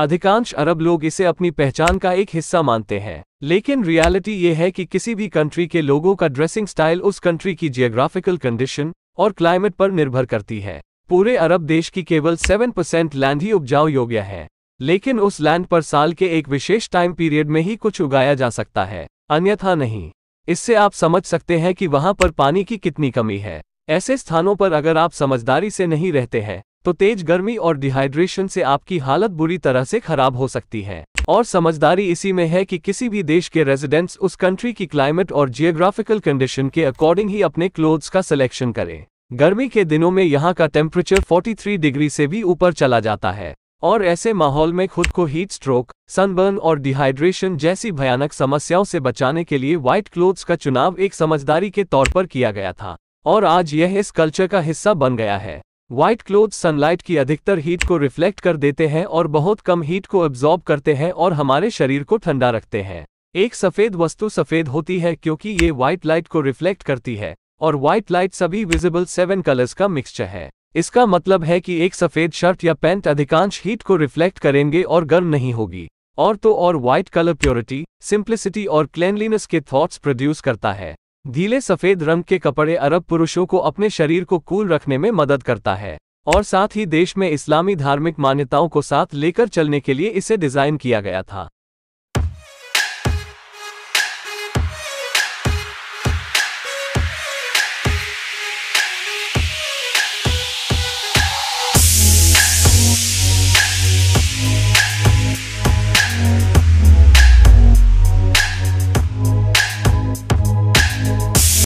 अधिकांश अरब लोग इसे अपनी पहचान का एक हिस्सा मानते हैं लेकिन रियलिटी ये है कि किसी भी कंट्री के लोगों का ड्रेसिंग स्टाइल उस कंट्री की जियोग्राफिकल कंडीशन और क्लाइमेट पर निर्भर करती है पूरे अरब देश की केवल 7 परसेंट लैंड ही उपजाऊ योग्य है लेकिन उस लैंड पर साल के एक विशेष टाइम पीरियड में ही कुछ उगाया जा सकता है अन्यथा नहीं इससे आप समझ सकते हैं कि वहां पर पानी की कितनी कमी है ऐसे स्थानों पर अगर आप समझदारी से नहीं रहते हैं तो तेज गर्मी और डिहाइड्रेशन से आपकी हालत बुरी तरह से खराब हो सकती है और समझदारी इसी में है कि किसी भी देश के रेजिडेंट्स उस कंट्री की क्लाइमेट और जियोग्राफिकल कंडीशन के अकॉर्डिंग ही अपने क्लोथ्स का सिलेक्शन करें गर्मी के दिनों में यहाँ का टेम्परेचर 43 डिग्री से भी ऊपर चला जाता है और ऐसे माहौल में खुद को हीट स्ट्रोक सनबर्न और डिहाइड्रेशन जैसी भयानक समस्याओं से बचाने के लिए व्हाइट क्लोथ्स का चुनाव एक समझदारी के तौर पर किया गया था और आज यह इस कल्चर का हिस्सा बन गया है व्हाइट क्लोथ सनलाइट की अधिकतर हीट को रिफ्लेक्ट कर देते हैं और बहुत कम हीट को एब्जॉर्ब करते हैं और हमारे शरीर को ठंडा रखते हैं एक सफ़ेद वस्तु सफ़ेद होती है क्योंकि ये व्हाइट लाइट को रिफ्लेक्ट करती है और व्हाइट लाइट सभी विजिबल सेवन कलर्स का मिक्सचर है इसका मतलब है कि एक सफ़ेद शर्ट या पैंट अधिकांश हीट को रिफ्लेक्ट करेंगे और गर्म नहीं होगी और तो और व्हाइट कलर प्योरिटी सिंप्लिसिटी और क्लैनलीनेस के थॉट्स प्रोड्यूस करता है ढीले सफेद रंग के कपड़े अरब पुरुषों को अपने शरीर को कूल रखने में मदद करता है और साथ ही देश में इस्लामी धार्मिक मान्यताओं को साथ लेकर चलने के लिए इसे डिज़ाइन किया गया था